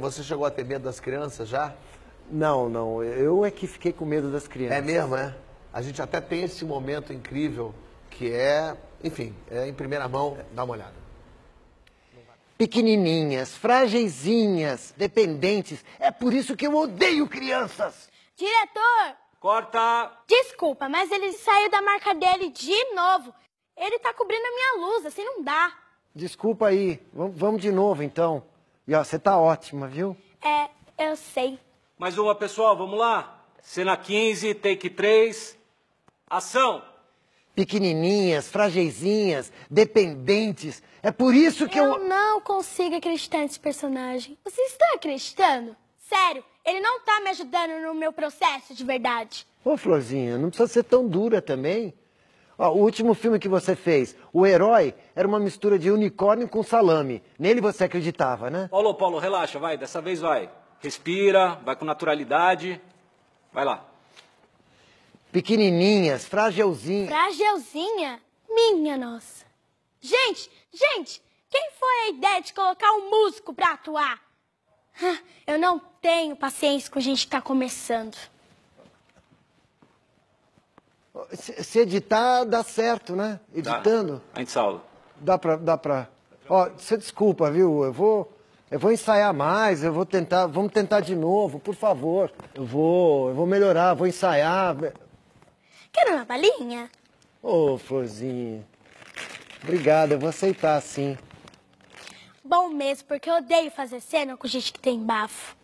Você chegou a ter medo das crianças já? Não, não. Eu é que fiquei com medo das crianças. É mesmo, é? A gente até tem esse momento incrível que é, enfim, é em primeira mão, dá uma olhada. Pequenininhas, frágeisinhas, dependentes. É por isso que eu odeio crianças. Diretor! Corta! Desculpa, mas ele saiu da marca dele de novo. Ele tá cobrindo a minha luz, assim não dá. Desculpa aí. Vamos de novo, então. E ó, você tá ótima, viu? É, eu sei. Mais uma, pessoal, vamos lá? Cena 15, take 3. Ação! Pequenininhas, fragezinhas, dependentes. É por isso que eu. Eu não consigo acreditar nesse personagem. Você está acreditando? Sério, ele não tá me ajudando no meu processo de verdade. Ô, Florzinha, não precisa ser tão dura também. Ó, o último filme que você fez, O Herói, era uma mistura de unicórnio com salame. Nele você acreditava, né? Paulo, Paulo, relaxa, vai, dessa vez vai. Respira, vai com naturalidade. Vai lá. Pequenininhas, fragelzinha. Fragelzinha? Minha nossa. Gente, gente, quem foi a ideia de colocar um músico pra atuar? Ah, eu não tenho paciência com gente que tá começando se editar, dá certo, né? Editando. Dá. A gente salva. Dá pra. Dá pra... Ó, você desculpa, viu? Eu vou. Eu vou ensaiar mais, eu vou tentar, vamos tentar de novo, por favor. Eu vou, eu vou melhorar, vou ensaiar. Quer uma balinha? Ô, oh, Florzinha. Obrigada, eu vou aceitar, sim. Bom mesmo, porque eu odeio fazer cena com gente que tem bafo.